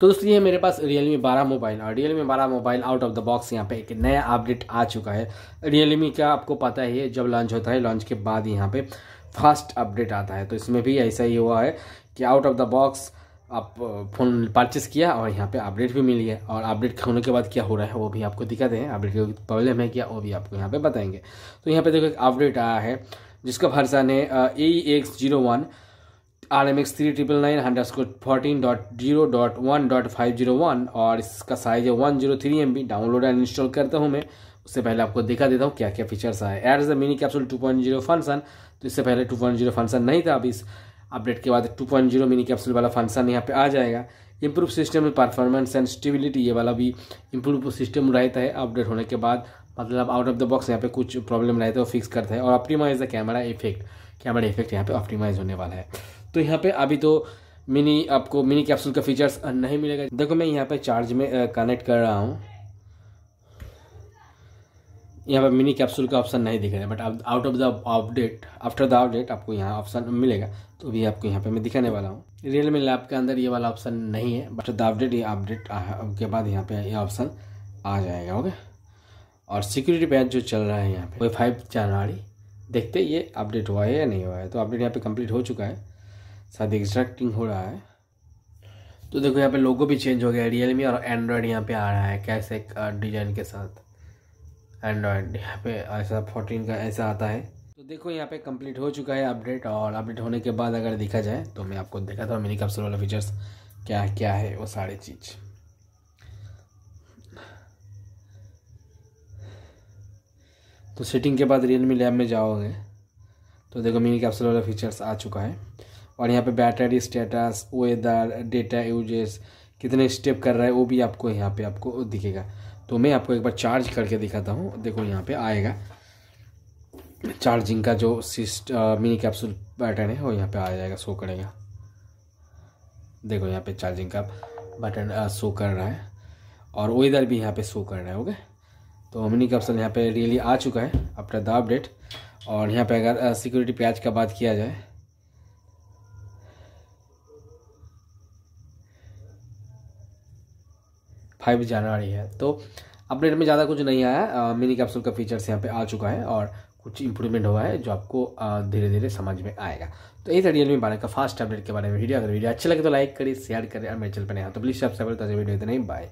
तो दोस्तों ये मेरे पास रियल मी बारह मोबाइल और रियल मी बारह mobile out of the box यहाँ पे एक नया अपडेट आ चुका है रियल मी का आपको पता ही है जब लॉन्च होता है लॉन्च के बाद यहाँ पे फास्ट अपडेट आता है तो इसमें भी ऐसा ही हुआ है कि आउट ऑफ द बॉक्स आप फ़ोन परचेस किया और यहाँ पे अपडेट भी मिली है और अपडेट होने के बाद क्या हो रहा है वो भी आपको दिखा दें अपडेट की प्रॉब्लम है क्या वो भी आपको यहाँ पे बताएंगे तो यहाँ पे देखो एक अपडेट आया है जिसका भरसा ने A X zero one R M X three triple nine hundred score fourteen dot zero dot one dot five zero one और इसका साइज है one zero three M B download and install करता हूँ मैं उससे पहले आपको दिखा देता हूँ क्या क्या फीचर्स आए add the mini capsule two point zero function तो इससे पहले टू पॉइंट जीरो फंक्शन नहीं था अब इस अपडेट के बाद two point zero mini capsule वाला फंक्शन यहाँ पे आ जाएगा इम्प्रूव सिस्टम में परफॉर्मेंस एंड स्टेबिलिटी ये वाला भी इम्प्रूव सिस्टम रहता है अपडेट होने के बाद मतलब आउट ऑफ द बॉक्स यहाँ पे कुछ प्रॉब्लम रहता है वो फिक्स करता है और optimise the camera effect camera effect यहाँ पे ऑप्टिमाइज होने वाला है तो यहाँ पे अभी तो मिनी आपको मिनी कैप्सूल का फीचर्स नहीं मिलेगा देखो मैं यहाँ पे चार्ज में कनेक्ट कर रहा हूँ यहाँ पे मिनी कैप्सूल का ऑप्शन नहीं दिख रहा है but out of the update after the update आपको यहाँ ऑप्शन मिलेगा तो भी आपको यहाँ पे मैं दिखाने वाला हूँ रियलमी लैब के अंदर ये वाला ऑप्शन नहीं है बट द अपडेट ये अपडेट के बाद यहाँ पे ये ऑप्शन आ जाएगा ओके और सिक्योरिटी बैच जो चल रहा है यहाँ पे वही फाइव जनवरी देखते ये अपडेट हुआ है या नहीं हुआ है तो अपडेट यहाँ पे कंप्लीट हो चुका है साथ एग्जैक्टिंग हो रहा है तो देखो यहाँ पे लोगो भी चेंज हो गया है रियलमी और एंड्रॉयड यहाँ पे आ रहा है कैसे डिजाइन के साथ एंड्रॉयड यहाँ पे ऐसा फोर्टीन का ऐसा आता है तो देखो यहाँ पे कंप्लीट हो चुका है अपडेट और अपडेट होने के बाद अगर देखा जाए तो मैं आपको देखा था मिनी कप्सूल वाला फीचर्स क्या क्या है वो सारी चीज़ तो सेटिंग के बाद रियलमी लैब में जाओगे तो देखो मिनी कैप्सूल वाला फीचर्स आ चुका है और यहाँ पे battery status weather data usages कितने स्टेप कर रहा है वो भी आपको यहाँ पे आपको दिखेगा तो मैं आपको एक बार चार्ज करके दिखाता हूँ देखो यहाँ पे आएगा चार्जिंग का जो सिस्ट मिनी कैप्सूल बटन है वो यहाँ पे आ जाएगा शो करेगा देखो यहाँ पे चार्जिंग का बटन शो कर रहा है और वेदर भी यहाँ पे शो कर रहा है ओके तो मिनी कैप्सूल यहाँ पे रियली आ चुका है अपना द अपडेट और यहाँ पे अगर सिक्योरिटी पैच का बात किया जाए फाइव जा है तो अपडेट में ज़्यादा कुछ नहीं आया मिनी कैप्सूल का फीचर्स यहाँ पे आ चुका है और कुछ इंप्रूवमेंट हुआ है जो आपको धीरे धीरे समझ में आएगा तो यही था रियलमी बारह का फास्ट अपडेट के बारे में वीडियो अगर वीडियो अच्छी लगे तो लाइक करिए शेयर करें और मेरे चल पर नहीं तो प्लीज़ सब्सक्राइब तो वीडियो इतना ही बाय